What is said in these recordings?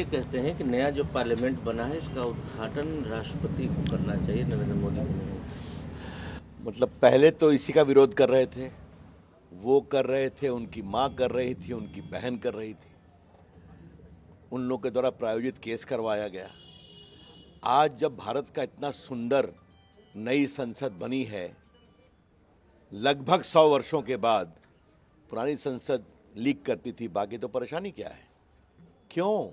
ये कहते हैं कि नया जो पार्लियामेंट बना है इसका उद्घाटन राष्ट्रपति को करना चाहिए नरेंद्र मोदी को मतलब पहले तो इसी का विरोध कर रहे थे वो कर रहे थे उनकी माँ कर रही थी उनकी बहन कर रही थी उन लोगों के द्वारा प्रायोजित केस करवाया गया आज जब भारत का इतना सुंदर नई संसद बनी है लगभग सौ वर्षों के बाद पुरानी संसद लीक करती थी बाकी तो परेशानी क्या है क्यों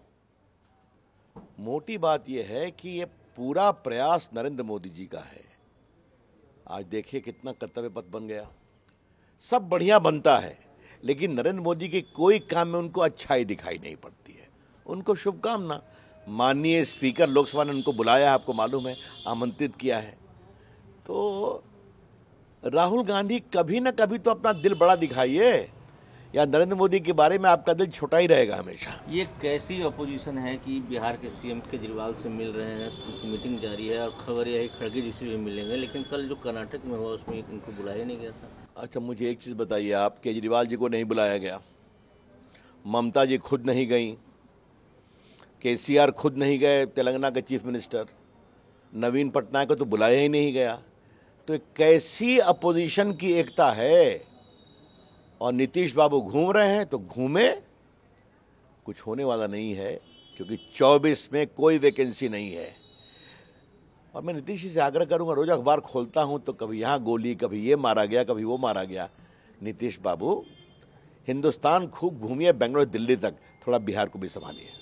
मोटी बात यह है कि ये पूरा प्रयास नरेंद्र मोदी जी का है आज देखिए कितना कर्तव्य पथ बन गया सब बढ़िया बनता है लेकिन नरेंद्र मोदी के कोई काम में उनको अच्छाई दिखाई नहीं पड़ती है उनको शुभकामना माननीय स्पीकर लोकसभा ने उनको बुलाया आपको मालूम है आमंत्रित किया है तो राहुल गांधी कभी ना कभी तो अपना दिल बड़ा दिखाइए या नरेंद्र मोदी के बारे में आपका दिल छोटा ही रहेगा हमेशा ये कैसी अपोजिशन है कि बिहार के सीएम केजरीवाल से मिल रहे हैं मीटिंग जारी है और खबर यह है खड़गे जी से भी मिलेंगे लेकिन कल जो कर्नाटक में हुआ उसमें इनको बुलाया नहीं गया था अच्छा मुझे एक चीज़ बताइए आप केजरीवाल जी को नहीं बुलाया गया ममता जी खुद नहीं गई के खुद नहीं गए तेलंगाना के चीफ मिनिस्टर नवीन पटनायक को तो बुलाया ही नहीं गया तो कैसी अपोजिशन की एकता है और नीतीश बाबू घूम रहे हैं तो घूमे कुछ होने वाला नहीं है क्योंकि 24 में कोई वैकेंसी नहीं है और मैं नीतीश जी से आग्रह करूंगा रोज़ अखबार खोलता हूं तो कभी यहां गोली कभी ये मारा गया कभी वो मारा गया नीतीश बाबू हिंदुस्तान खूब घूमिए बेंगलोर दिल्ली तक थोड़ा बिहार को भी संभालिए